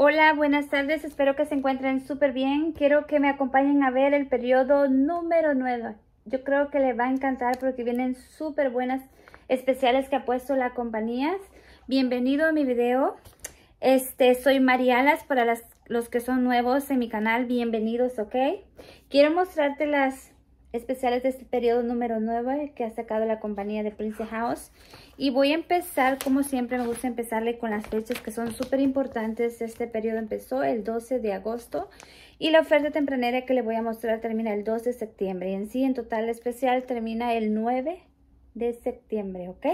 Hola, buenas tardes, espero que se encuentren súper bien. Quiero que me acompañen a ver el periodo número 9. Yo creo que les va a encantar porque vienen súper buenas especiales que ha puesto la compañía. Bienvenido a mi video. Este, soy Alas, para los que son nuevos en mi canal. Bienvenidos, ¿ok? Quiero mostrarte las especiales de este periodo número 9 que ha sacado la compañía de Prince House. Y voy a empezar, como siempre, me gusta empezarle con las fechas que son súper importantes. Este periodo empezó el 12 de agosto y la oferta tempranera que le voy a mostrar termina el 2 de septiembre. Y en sí, en total especial, termina el 9 de septiembre, ¿ok?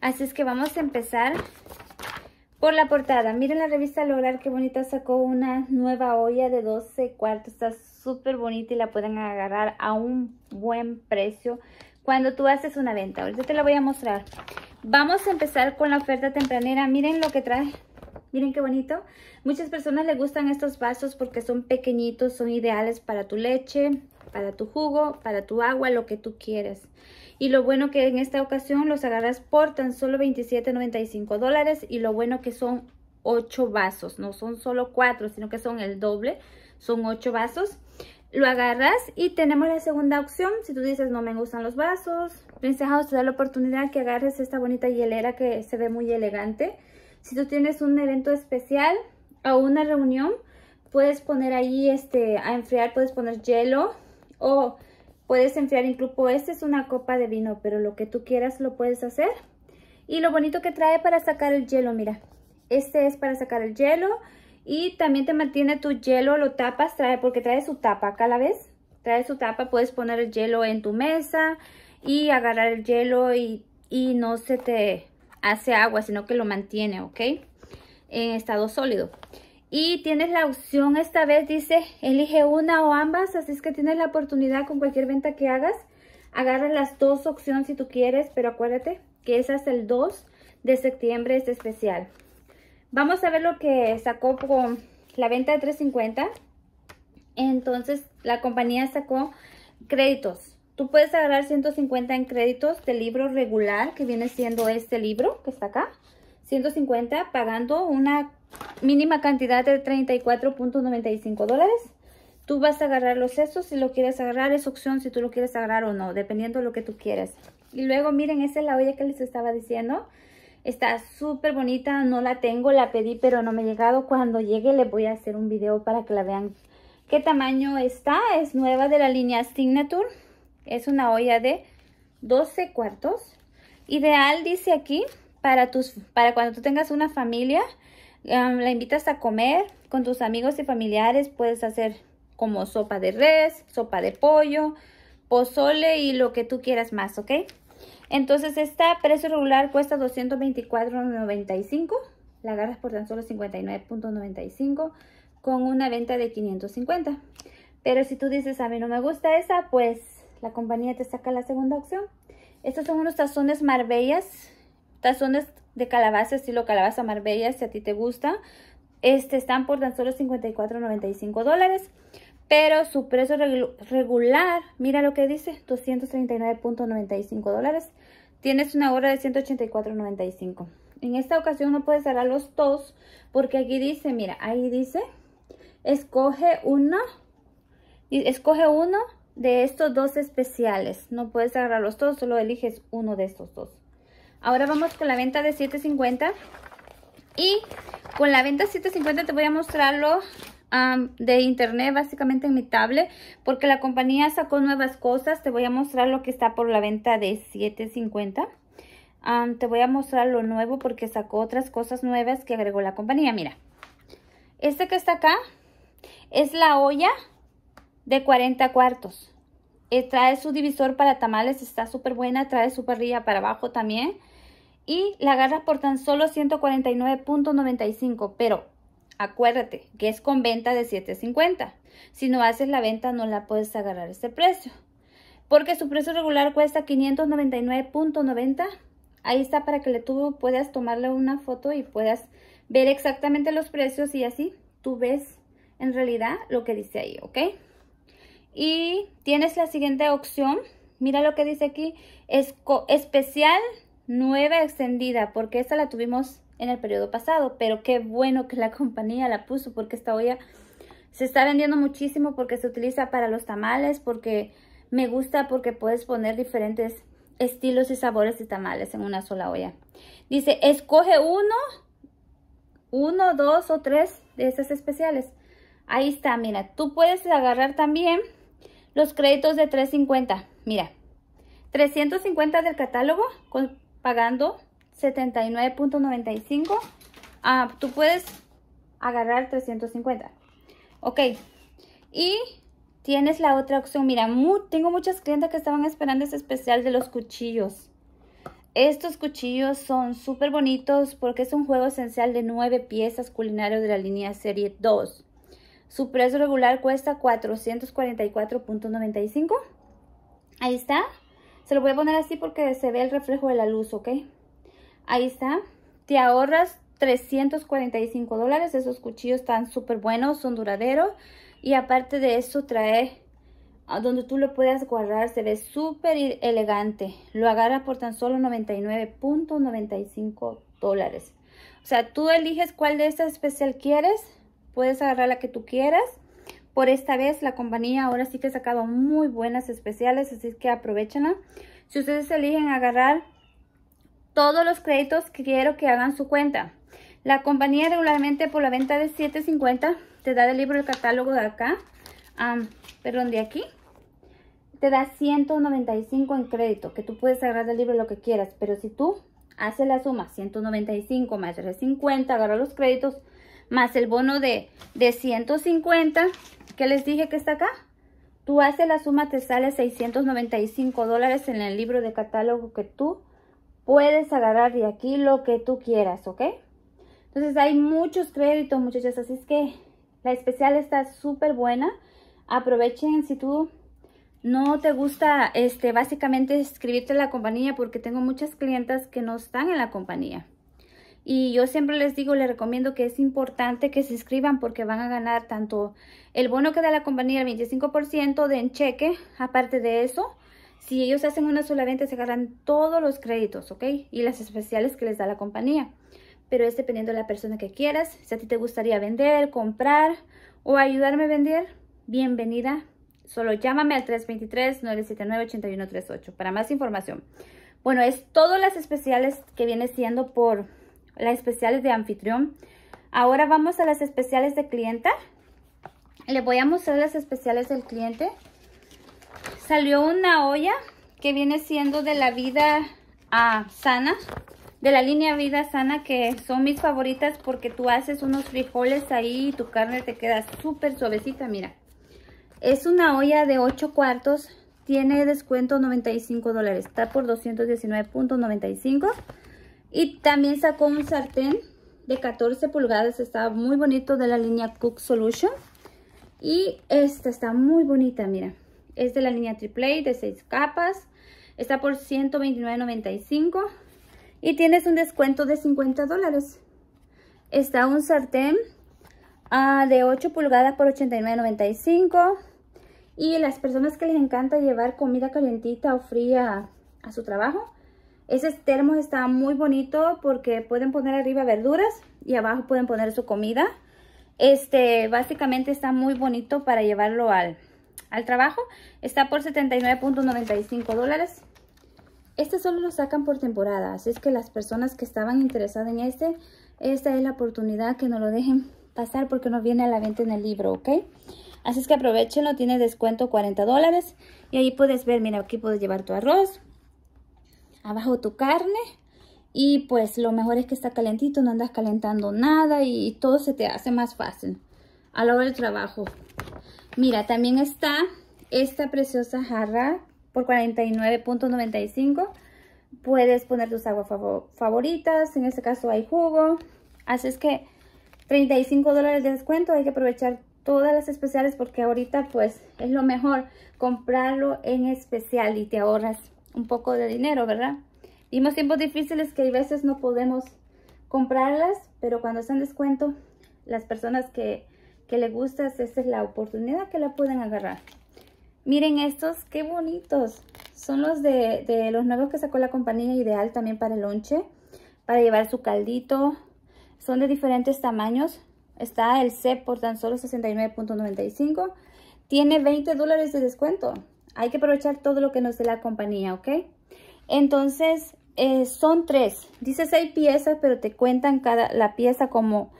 Así es que vamos a empezar por la portada. Miren la revista Lograr, qué bonita sacó una nueva olla de 12 cuartos. Está súper bonita y la pueden agarrar a un buen precio cuando tú haces una venta. Ahorita te la voy a mostrar. Vamos a empezar con la oferta tempranera. Miren lo que trae. Miren qué bonito. Muchas personas les gustan estos vasos porque son pequeñitos, son ideales para tu leche, para tu jugo, para tu agua, lo que tú quieras. Y lo bueno que en esta ocasión los agarras por tan solo $27.95 dólares y lo bueno que son 8 vasos, no son solo 4, sino que son el doble son ocho vasos. Lo agarras y tenemos la segunda opción. Si tú dices, no me gustan los vasos, Princess te da la oportunidad que agarres esta bonita hielera que se ve muy elegante. Si tú tienes un evento especial o una reunión, puedes poner ahí este, a enfriar, puedes poner hielo o puedes enfriar incluso, este es una copa de vino, pero lo que tú quieras lo puedes hacer. Y lo bonito que trae para sacar el hielo, mira, este es para sacar el hielo y también te mantiene tu hielo, lo tapas, trae, porque trae su tapa acá la vez, Trae su tapa, puedes poner el hielo en tu mesa y agarrar el hielo y, no se te hace agua, sino que lo mantiene, ¿ok? En estado sólido. Y tienes la opción esta vez, dice, elige una o ambas, así es que tienes la oportunidad con cualquier venta que hagas. Agarras las dos opciones si tú quieres, pero acuérdate que es hasta el 2 de septiembre este especial. Vamos a ver lo que sacó con la venta de 350. Entonces, la compañía sacó créditos. Tú puedes agarrar 150 en créditos del libro regular, que viene siendo este libro que está acá. 150 pagando una mínima cantidad de 34.95 dólares. Tú vas a agarrar los estos si lo quieres agarrar, es opción si tú lo quieres agarrar o no, dependiendo de lo que tú quieres. Y luego miren, esa es la olla que les estaba diciendo. Está súper bonita, no la tengo, la pedí pero no me ha llegado. Cuando llegue le voy a hacer un video para que la vean qué tamaño está. Es nueva de la línea Signature. Es una olla de 12 cuartos. Ideal, dice aquí, para, tus, para cuando tú tengas una familia. Um, la invitas a comer con tus amigos y familiares. Puedes hacer como sopa de res, sopa de pollo, pozole y lo que tú quieras más, ¿ok? Entonces, esta precio regular cuesta 224.95. La agarras por tan solo 59.95 con una venta de 550. Pero si tú dices, a mí no me gusta esa, pues la compañía te saca la segunda opción. Estos son unos tazones marbellas, tazones de calabaza, estilo calabaza marbella, si a ti te gusta. Este están por tan solo 54.95 dólares pero su precio regular, mira lo que dice, 239.95 dólares. Tienes una hora de 184.95. En esta ocasión no puedes cerrar los dos porque aquí dice, mira, ahí dice, escoge uno, escoge uno de estos dos especiales. No puedes agarrar los dos, solo eliges uno de estos dos. Ahora vamos con la venta de 7.50. Y con la venta 7.50 te voy a mostrarlo de internet básicamente en mi tablet porque la compañía sacó nuevas cosas. Te voy a mostrar lo que está por la venta de $7.50. te voy a mostrar lo nuevo porque sacó otras cosas nuevas que agregó la compañía. Mira, este que está acá es la olla de 40 cuartos. Eh, trae su divisor para tamales, está súper buena, trae su parrilla para abajo también. Y la agarras por tan solo 149.95, pero Acuérdate que es con venta de 7.50. Si no haces la venta no la puedes agarrar a este precio. Porque su precio regular cuesta 599.90. Ahí está para que tú puedas tomarle una foto y puedas ver exactamente los precios y así tú ves en realidad lo que dice ahí, ¿ok? Y tienes la siguiente opción. Mira lo que dice aquí. Es especial nueva extendida porque esta la tuvimos en el periodo pasado, pero qué bueno que la compañía la puso porque esta olla se está vendiendo muchísimo porque se utiliza para los tamales, porque me gusta porque puedes poner diferentes estilos y sabores de tamales en una sola olla. Dice, escoge uno, uno, dos o tres de estas especiales. Ahí está, mira, tú puedes agarrar también los créditos de 350. Mira, 350 del catálogo pagando 79.95. Ah, tú puedes agarrar 350. Ok. Y tienes la otra opción. Mira, tengo muchas clientes que estaban esperando ese especial de los cuchillos. Estos cuchillos son súper bonitos porque es un juego esencial de 9 piezas culinarios de la línea serie 2. Su precio regular cuesta 444.95. Ahí está. Se lo voy a poner así porque se ve el reflejo de la luz, ¿ok? Ahí está. Te ahorras 345 dólares. Esos cuchillos están súper buenos, son duraderos. Y aparte de eso trae ah, donde tú lo puedas guardar. Se ve súper elegante. Lo agarra por tan solo 99.95 dólares. O sea, tú eliges cuál de estas especial quieres. Puedes agarrar la que tú quieras. Por esta vez la compañía ahora sí que ha sacado muy buenas especiales, así que aprovechenla. Si ustedes eligen agarrar todos los créditos que quiero que hagan su cuenta. La compañía regularmente por la venta de $7.50 te da del libro el catálogo de acá, perdón, de aquí. Te da 195 en crédito, que tú puedes agarrar del libro lo que quieras, pero si tú haces la suma 195 más 350, agarra los créditos, más el bono de, de 150 que les dije que está acá, tú haces la suma, te sale 695 dólares en el libro de catálogo que tú puedes agarrar de aquí lo que tú quieras, ¿ok? Entonces hay muchos créditos, muchachas, así es que la especial está súper buena. Aprovechen si tú no te gusta este, básicamente escribirte a la compañía porque tengo muchas clientas que no están en la compañía. Y yo siempre les digo, les recomiendo que es importante que se inscriban porque van a ganar tanto el bono que da la compañía, el 25% de en cheque, aparte de eso, si ellos hacen una sola venta, se agarran todos los créditos, ¿ok? Y las especiales que les da la compañía. Pero es dependiendo de la persona que quieras. Si a ti te gustaría vender, comprar o ayudarme a vender, bienvenida. Solo llámame al 323-979-8138 para más información. Bueno, es todas las especiales que viene siendo por las especiales de anfitrión. Ahora vamos a las especiales de clienta. Le voy a mostrar las especiales del cliente salió una olla que viene siendo de la vida ah, sana, de la línea vida sana que son mis favoritas porque tú haces unos frijoles ahí y tu carne te queda súper suavecita, mira. Es una olla de 8 cuartos, tiene descuento 95 dólares, está por 219.95. Y también sacó un sartén de 14 pulgadas, está muy bonito de la línea Cook Solution. Y esta está muy bonita, mira. Es de la línea Triple de 6 capas. Está por $129.95 y tienes un descuento de 50 dólares. Está un sartén ah, de 8 pulgadas por $89.95. Y las personas que les encanta llevar comida calientita o fría a, a su trabajo, ese termo está muy bonito porque pueden poner arriba verduras y abajo pueden poner su comida. Este, básicamente está muy bonito para llevarlo al, al trabajo. Está por 79.95 dólares. Este solo lo sacan por temporada, así es que las personas que estaban interesadas en este, esta es la oportunidad que no lo dejen pasar porque no viene a la venta en el libro, ¿ok? Así es que aprovechenlo, tiene descuento 40 dólares. Y ahí puedes ver, mira, aquí puedes llevar tu arroz, abajo tu carne. Y pues lo mejor es que está calentito, no andas calentando nada y todo se te hace más fácil a la hora del trabajo. Mira, también está esta preciosa jarra por 49.95. Puedes poner tus aguas favoritas, en este caso hay jugo. Así es que 35 dólares de descuento, hay que aprovechar todas las especiales porque ahorita pues es lo mejor comprarlo en especial y te ahorras un poco de dinero, ¿verdad? Vimos tiempos difíciles que a veces no podemos comprarlas, pero cuando están descuento, las personas que que le gustas, esta es la oportunidad que la pueden agarrar. Miren estos, qué bonitos. Son los de, los nuevos que sacó la compañía, ideal también para el lonche, para llevar su caldito. Son de diferentes tamaños. Está el set por tan solo 69.95. Tiene 20 dólares de descuento. Hay que aprovechar todo lo que nos dé la compañía, ¿ok? Entonces, eh, son tres. Dice seis piezas, pero te cuentan cada la pieza como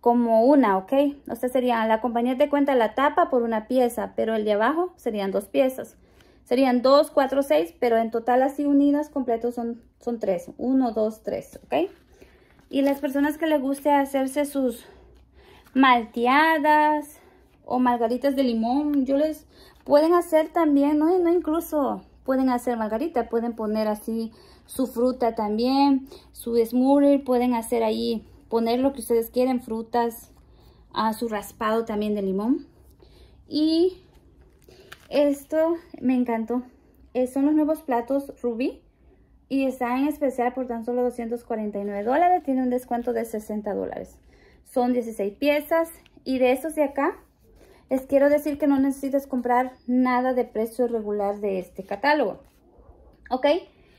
como una, ¿ok? O sea, sería, la compañía de cuenta la tapa por una pieza, pero el de abajo serían dos piezas. Serían dos, cuatro, seis, pero en total así unidas completos son, son tres. Uno, dos, tres, ¿ok? Y las personas que les guste hacerse sus malteadas o margaritas de limón, yo les pueden hacer también, no, no incluso pueden hacer margarita, pueden poner así su fruta también, su smoothie, pueden hacer ahí poner lo que ustedes quieren, frutas, a su raspado también de limón. Y esto me encantó. son los nuevos platos Ruby y está en especial por tan solo 249 dólares. Tiene un descuento de 60 dólares. Son 16 piezas y de estos de acá les quiero decir que no necesitas comprar nada de precio regular de este catálogo. ¿Ok?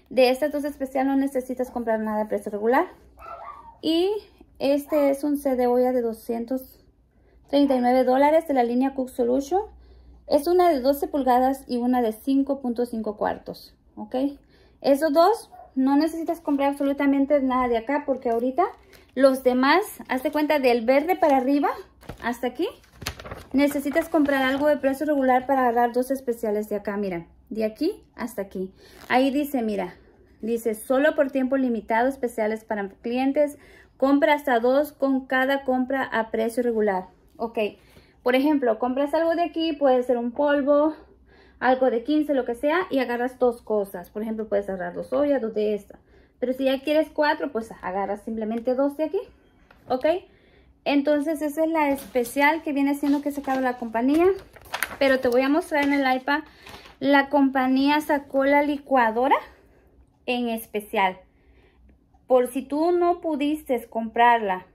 De estas dos especial no necesitas comprar nada de precio regular. Y este es un set de olla de 239 dólares de la línea Cook Solution. Es una de 12 pulgadas y una de 5.5 cuartos. ¿Ok? Esos dos no necesitas comprar absolutamente nada de acá porque ahorita los demás, hazte cuenta del verde para arriba hasta aquí, necesitas comprar algo de precio regular para agarrar dos especiales de acá, mira, de aquí hasta aquí. Ahí dice, mira, dice solo por tiempo limitado especiales para clientes Compra hasta dos con cada compra a precio regular. Ok, por ejemplo, compras algo de aquí, puede ser un polvo, algo de 15, lo que sea, y agarras dos cosas. Por ejemplo, puedes agarrar dos ollas, dos de esta. Pero si ya quieres cuatro, pues agarras simplemente dos de aquí. Ok, entonces esa es la especial que viene siendo que sacaron la compañía. Pero te voy a mostrar en el iPad. La compañía sacó la licuadora en especial por si tú no pudiste comprarla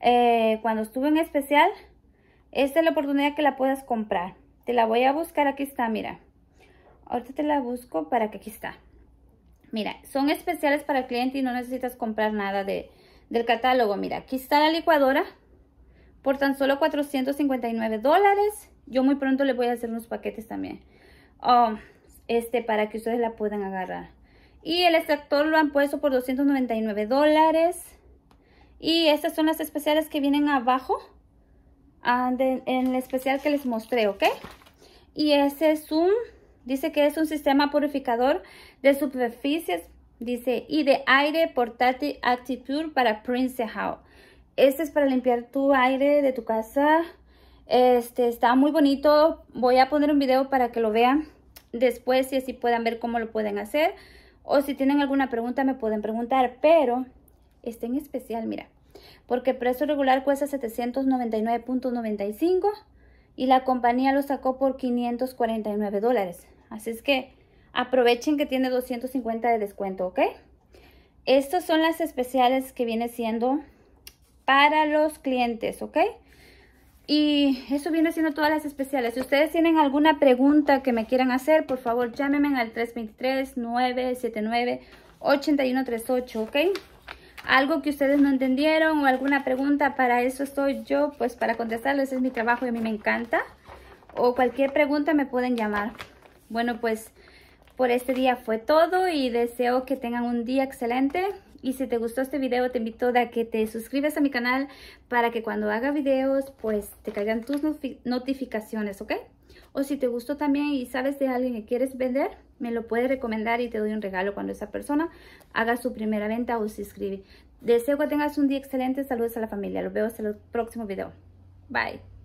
eh, cuando estuve en especial, esta es la oportunidad que la puedas comprar. Te la voy a buscar, aquí está, mira. Ahorita te la busco para que aquí está. Mira, son especiales para el cliente y no necesitas comprar nada de, del catálogo. Mira, aquí está la licuadora por tan solo 459 dólares. Yo muy pronto le voy a hacer unos paquetes también. Oh, este, para que ustedes la puedan agarrar. Y el extractor lo han puesto por 299 dólares. Y estas son las especiales que vienen abajo. Ah, en el especial que les mostré, ¿ok? Y ese es un, dice que es un sistema purificador de superficies, dice, y de aire portátil Actipure para Prince How. Este es para limpiar tu aire de tu casa. Este está muy bonito. Voy a poner un video para que lo vean después y así puedan ver cómo lo pueden hacer. O si tienen alguna pregunta me pueden preguntar, pero está en especial, mira. Porque el precio regular cuesta 799.95 y la compañía lo sacó por 549 dólares. Así es que aprovechen que tiene 250 de descuento, ¿ok? Estas son las especiales que viene siendo para los clientes, ¿ok? Y eso viene siendo todas las especiales. Si ustedes tienen alguna pregunta que me quieran hacer, por favor llámenme al 323-979-8138, ¿ok? Algo que ustedes no entendieron o alguna pregunta, para eso estoy yo, pues para contestarles es mi trabajo y a mí me encanta. O cualquier pregunta me pueden llamar. Bueno, pues por este día fue todo y deseo que tengan un día excelente. Y si te gustó este video, te invito a que te suscribas a mi canal para que cuando haga videos, pues te caigan tus notificaciones, ¿ok? O si te gustó también y sabes de alguien que quieres vender, me lo puedes recomendar y te doy un regalo cuando esa persona haga su primera venta o se inscribe. Deseo que tengas un día excelente. Saludos a la familia. Los veo en el próximo video. Bye.